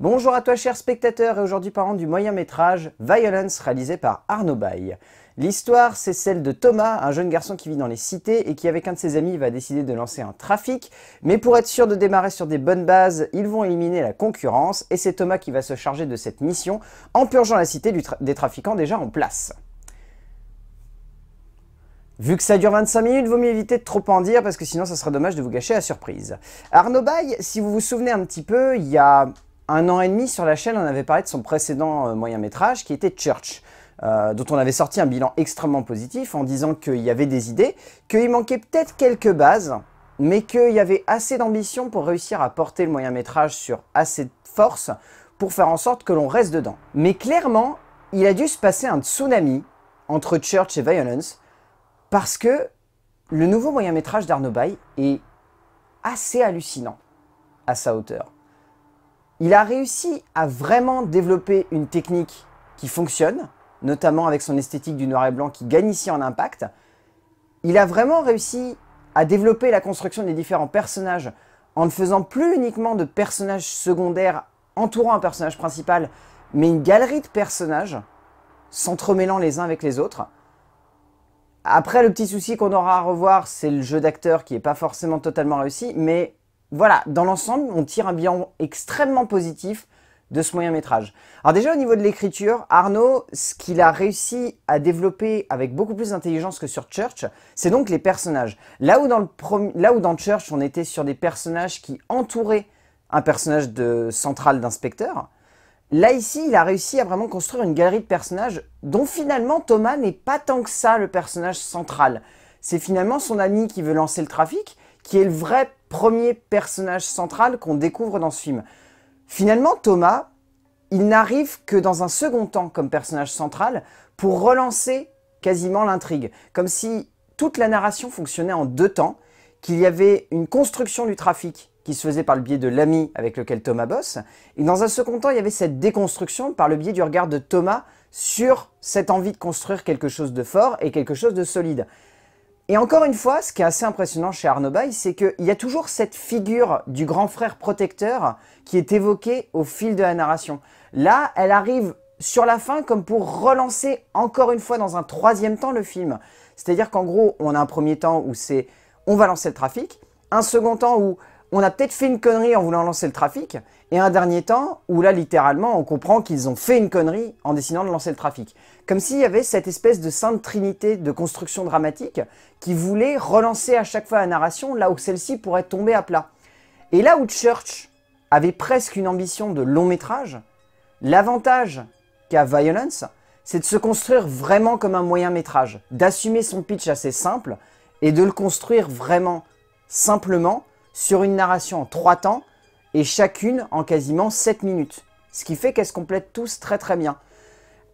Bonjour à toi chers spectateurs et aujourd'hui parlons du moyen métrage Violence réalisé par Arnaud Baye. L'histoire c'est celle de Thomas, un jeune garçon qui vit dans les cités et qui avec un de ses amis va décider de lancer un trafic, mais pour être sûr de démarrer sur des bonnes bases, ils vont éliminer la concurrence et c'est Thomas qui va se charger de cette mission en purgeant la cité des trafiquants déjà en place. Vu que ça dure 25 minutes, vaut mieux éviter de trop en dire parce que sinon ça serait dommage de vous gâcher la surprise. Arnaud Baye, si vous vous souvenez un petit peu, il y a un an et demi sur la chaîne, on avait parlé de son précédent euh, moyen métrage qui était Church. Euh, dont on avait sorti un bilan extrêmement positif en disant qu'il y avait des idées, qu'il manquait peut-être quelques bases, mais qu'il y avait assez d'ambition pour réussir à porter le moyen métrage sur assez de force pour faire en sorte que l'on reste dedans. Mais clairement, il a dû se passer un tsunami entre Church et Violence parce que le nouveau moyen métrage d'Arnaud Bay est assez hallucinant à sa hauteur. Il a réussi à vraiment développer une technique qui fonctionne, notamment avec son esthétique du noir et blanc qui gagne ici en impact. Il a vraiment réussi à développer la construction des différents personnages en ne faisant plus uniquement de personnages secondaires entourant un personnage principal, mais une galerie de personnages s'entremêlant les uns avec les autres. Après, le petit souci qu'on aura à revoir, c'est le jeu d'acteur qui n'est pas forcément totalement réussi, mais voilà, dans l'ensemble, on tire un bilan extrêmement positif de ce moyen métrage. Alors déjà au niveau de l'écriture, Arnaud, ce qu'il a réussi à développer avec beaucoup plus d'intelligence que sur Church, c'est donc les personnages. Là où, dans le là où dans Church, on était sur des personnages qui entouraient un personnage de central d'inspecteur, là ici, il a réussi à vraiment construire une galerie de personnages dont finalement Thomas n'est pas tant que ça le personnage central. C'est finalement son ami qui veut lancer le trafic, qui est le vrai premier personnage central qu'on découvre dans ce film. Finalement, Thomas, il n'arrive que dans un second temps comme personnage central pour relancer quasiment l'intrigue. Comme si toute la narration fonctionnait en deux temps, qu'il y avait une construction du trafic qui se faisait par le biais de l'ami avec lequel Thomas bosse, et dans un second temps, il y avait cette déconstruction par le biais du regard de Thomas sur cette envie de construire quelque chose de fort et quelque chose de solide. Et encore une fois, ce qui est assez impressionnant chez Arnaud Baye, c'est qu'il y a toujours cette figure du grand frère protecteur qui est évoquée au fil de la narration. Là, elle arrive sur la fin comme pour relancer encore une fois dans un troisième temps le film. C'est-à-dire qu'en gros, on a un premier temps où c'est on va lancer le trafic, un second temps où on a peut-être fait une connerie en voulant lancer le trafic, et un dernier temps où là, littéralement, on comprend qu'ils ont fait une connerie en décidant de lancer le trafic. Comme s'il y avait cette espèce de sainte trinité de construction dramatique qui voulait relancer à chaque fois la narration là où celle-ci pourrait tomber à plat. Et là où Church avait presque une ambition de long métrage, l'avantage qu'a Violence, c'est de se construire vraiment comme un moyen métrage, d'assumer son pitch assez simple et de le construire vraiment simplement sur une narration en trois temps et chacune en quasiment 7 minutes. Ce qui fait qu'elles se complètent tous très très bien.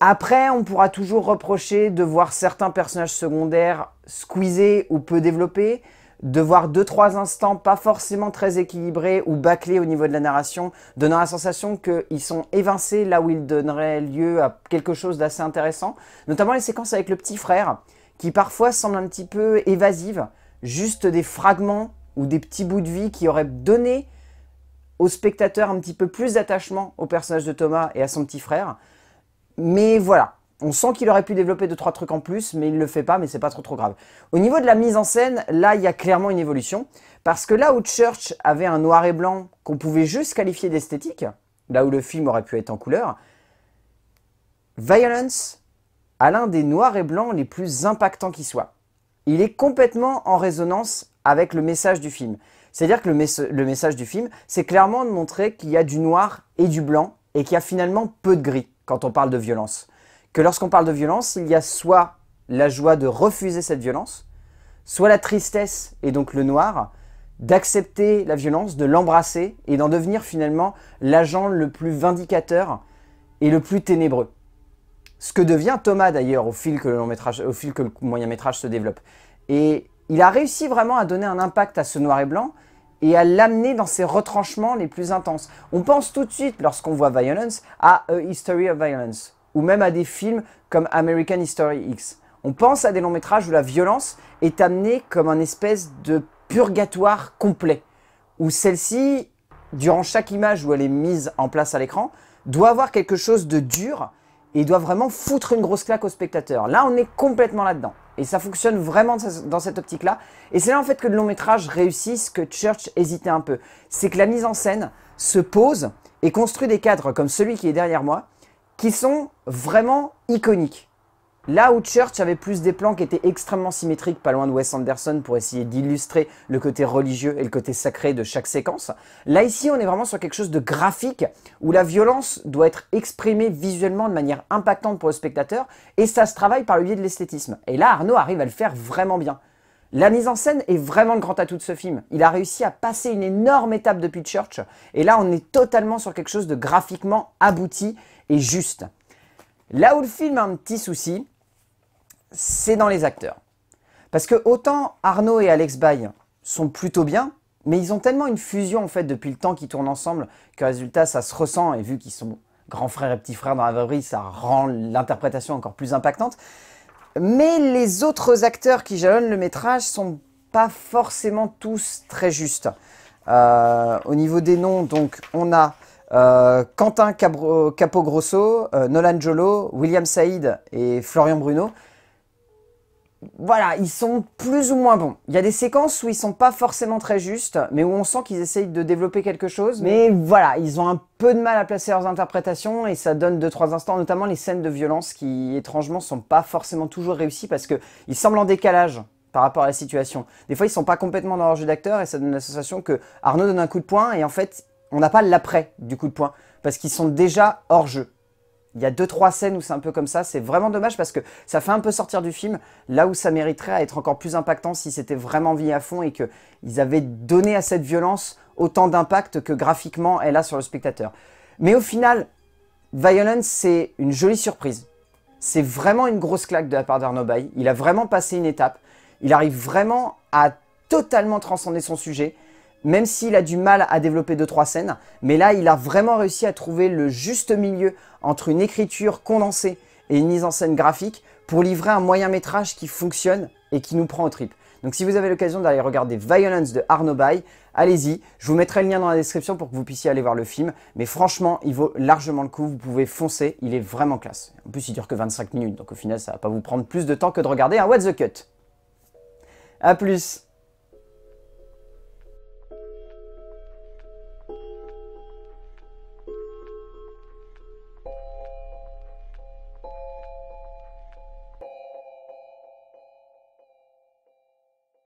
Après, on pourra toujours reprocher de voir certains personnages secondaires squeezés ou peu développés, de voir deux trois instants pas forcément très équilibrés ou bâclés au niveau de la narration, donnant la sensation qu'ils sont évincés là où ils donneraient lieu à quelque chose d'assez intéressant, notamment les séquences avec le petit frère, qui parfois semblent un petit peu évasives, juste des fragments ou des petits bouts de vie qui auraient donné au spectateur un petit peu plus d'attachement au personnage de Thomas et à son petit frère. Mais voilà, on sent qu'il aurait pu développer deux, trois trucs en plus, mais il le fait pas, mais c'est pas trop trop grave. Au niveau de la mise en scène, là, il y a clairement une évolution. Parce que là où Church avait un noir et blanc qu'on pouvait juste qualifier d'esthétique, là où le film aurait pu être en couleur, Violence a l'un des noirs et blancs les plus impactants qui soit. Il est complètement en résonance avec le message du film. C'est-à-dire que le, message du film, c'est clairement de montrer qu'il y a du noir et du blanc et qu'il y a finalement peu de gris quand on parle de violence. Que lorsqu'on parle de violence, il y a soit la joie de refuser cette violence, soit la tristesse et donc le noir, d'accepter la violence, de l'embrasser et d'en devenir finalement l'agent le plus vindicateur et le plus ténébreux. Ce que devient Thomas d'ailleurs au fil que le long métrage, au fil que le moyen métrage se développe. Et il a réussi vraiment à donner un impact à ce noir et blanc et à l'amener dans ses retranchements les plus intenses. On pense tout de suite, lorsqu'on voit Violence, à A euh, History of Violence, ou même à des films comme American History X. On pense à des longs métrages où la violence est amenée comme un espèce de purgatoire complet, où celle-ci, durant chaque image où elle est mise en place à l'écran, doit avoir quelque chose de dur et ils doivent vraiment foutre une grosse claque aux spectateurs. Là, on est complètement là-dedans. Et ça fonctionne vraiment dans cette optique-là. Et c'est là en fait que le long métrage réussit ce que Church hésitait un peu. C'est que la mise en scène se pose et construit des cadres comme celui qui est derrière moi, qui sont vraiment iconiques. Là où Church avait plus des plans qui étaient extrêmement symétriques, pas loin de Wes Anderson, pour essayer d'illustrer le côté religieux et le côté sacré de chaque séquence, là ici on est vraiment sur quelque chose de graphique, où la violence doit être exprimée visuellement de manière impactante pour le spectateur, et ça se travaille par le biais de l'esthétisme. Et là Arnaud arrive à le faire vraiment bien. La mise en scène est vraiment le grand atout de ce film. Il a réussi à passer une énorme étape depuis Church, et là on est totalement sur quelque chose de graphiquement abouti et juste. Là où le film a un petit souci, c'est dans les acteurs. Parce que autant Arnaud et Alex Bay sont plutôt bien, mais ils ont tellement une fusion en fait depuis le temps qu'ils tournent ensemble que résultat ça se ressent et vu qu'ils sont grands frères et petits frères dans la vraie vie, ça rend l'interprétation encore plus impactante. Mais les autres acteurs qui jalonnent le métrage sont pas forcément tous très justes. Euh, au niveau des noms, donc on a euh, Quentin Capogrosso, euh, Nolan Jolo, William Saïd et Florian Bruno voilà, ils sont plus ou moins bons. Il y a des séquences où ils sont pas forcément très justes, mais où on sent qu'ils essayent de développer quelque chose. Mais voilà, ils ont un peu de mal à placer leurs interprétations et ça donne deux trois instants, notamment les scènes de violence qui étrangement sont pas forcément toujours réussies parce qu'ils semblent en décalage par rapport à la situation. Des fois, ils sont pas complètement dans leur jeu d'acteur et ça donne l'association que Arnaud donne un coup de poing et en fait, on n'a pas l'après du coup de poing parce qu'ils sont déjà hors jeu. Il y a deux, trois scènes où c'est un peu comme ça. C'est vraiment dommage parce que ça fait un peu sortir du film là où ça mériterait à être encore plus impactant si c'était vraiment vie à fond et qu'ils avaient donné à cette violence autant d'impact que graphiquement elle a sur le spectateur. Mais au final, Violence, c'est une jolie surprise. C'est vraiment une grosse claque de la part d'Arnaud Bay. Il a vraiment passé une étape. Il arrive vraiment à totalement transcender son sujet même s'il a du mal à développer 2-3 scènes, mais là il a vraiment réussi à trouver le juste milieu entre une écriture condensée et une mise en scène graphique pour livrer un moyen métrage qui fonctionne et qui nous prend au trip. Donc si vous avez l'occasion d'aller regarder Violence de Arnaud Bay, allez-y, je vous mettrai le lien dans la description pour que vous puissiez aller voir le film, mais franchement, il vaut largement le coup, vous pouvez foncer, il est vraiment classe. En plus, il dure que 25 minutes, donc au final, ça va pas vous prendre plus de temps que de regarder un What's the Cut. A plus